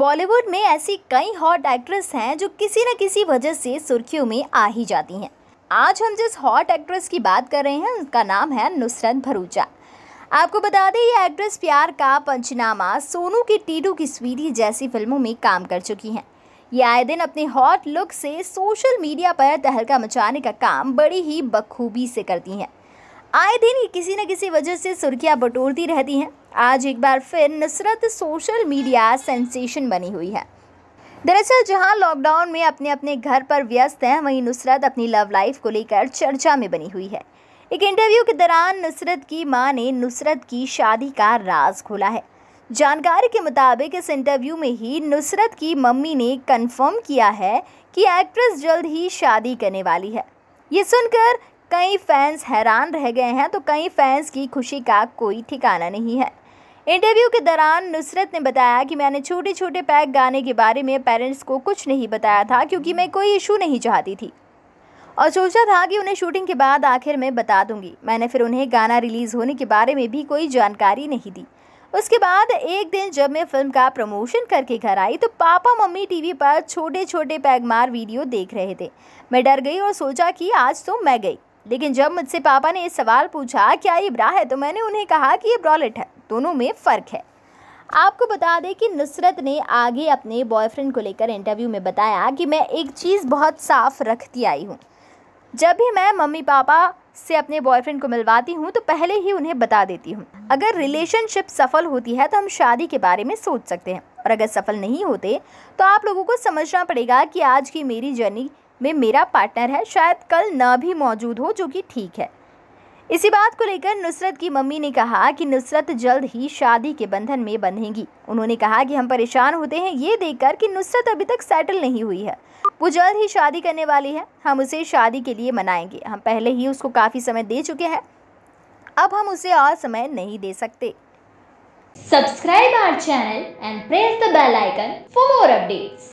बॉलीवुड में ऐसी कई हॉट एक्ट्रेस हैं जो किसी न किसी वजह से सुर्खियों में आ ही जाती हैं आज हम जिस हॉट एक्ट्रेस की बात कर रहे हैं उनका नाम है नुसरत भरूचा आपको बता दें ये एक्ट्रेस प्यार का पंचनामा सोनू की टीटू की स्वीटी जैसी फिल्मों में काम कर चुकी हैं ये आए दिन अपने हॉट लुक से सोशल मीडिया पर तहलका मचाने का काम बड़ी ही बखूबी से करती हैं आए दिन ये किसी न किसी वजह से सुर्खियां बटोरती रहती हैं आज एक बार फिर नुसरत सोशल मीडिया सेंसेशन बनी हुई है दरअसल जहां लॉकडाउन में अपने अपने घर पर व्यस्त हैं वहीं नुसरत अपनी लव लाइफ को लेकर चर्चा में बनी हुई है एक इंटरव्यू के दौरान नुसरत की मां ने नुसरत की शादी का राज खोला है जानकारी के मुताबिक इस इंटरव्यू में ही नुसरत की मम्मी ने कंफर्म किया है कि एक्ट्रेस जल्द ही शादी करने वाली है ये सुनकर कई फैंस हैरान रह गए हैं तो कई फैंस की खुशी का कोई ठिकाना नहीं है इंटरव्यू के दौरान नुसरत ने बताया कि मैंने छोटे छोटे पैक गाने के बारे में पेरेंट्स को कुछ नहीं बताया था क्योंकि मैं कोई इशू नहीं चाहती थी और सोचा था कि उन्हें शूटिंग के बाद आखिर में बता दूंगी मैंने फिर उन्हें गाना रिलीज़ होने के बारे में भी कोई जानकारी नहीं दी उसके बाद एक दिन जब मैं फिल्म का प्रमोशन करके घर आई तो पापा मम्मी टीवी पर छोटे छोटे पैगमार वीडियो देख रहे थे मैं डर गई और सोचा कि आज तो मैं गई लेकिन जब मुझसे पापा ने ये सवाल पूछा क्या ये ब्रा है तो मैंने उन्हें कहा कि ये ब्रॉलेट है दोनों में फ़र्क है आपको बता दें कि नुसरत ने आगे अपने बॉयफ्रेंड को लेकर इंटरव्यू में बताया कि मैं एक चीज़ बहुत साफ रखती आई हूँ जब भी मैं मम्मी पापा से अपने बॉयफ्रेंड को मिलवाती हूँ तो पहले ही उन्हें बता देती हूँ अगर रिलेशनशिप सफल होती है तो हम शादी के बारे में सोच सकते हैं और अगर सफल नहीं होते तो आप लोगों को समझना पड़ेगा कि आज की मेरी जर्नी में मेरा पार्टनर है शायद कल ना भी मौजूद हो जो कि ठीक है इसी बात को लेकर नुसरत की मम्मी ने कहा कि नुसरत जल्द ही शादी के बंधन में बंधेंगी उन्होंने कहा कि हम परेशान होते हैं ये देखकर कि नुसरत अभी तक सेटल नहीं हुई है वो जल्द ही शादी करने वाली है हम उसे शादी के लिए मनाएंगे हम पहले ही उसको काफ़ी समय दे चुके हैं अब हम उसे और समय नहीं दे सकते subscribe our channel and press the bell icon for more updates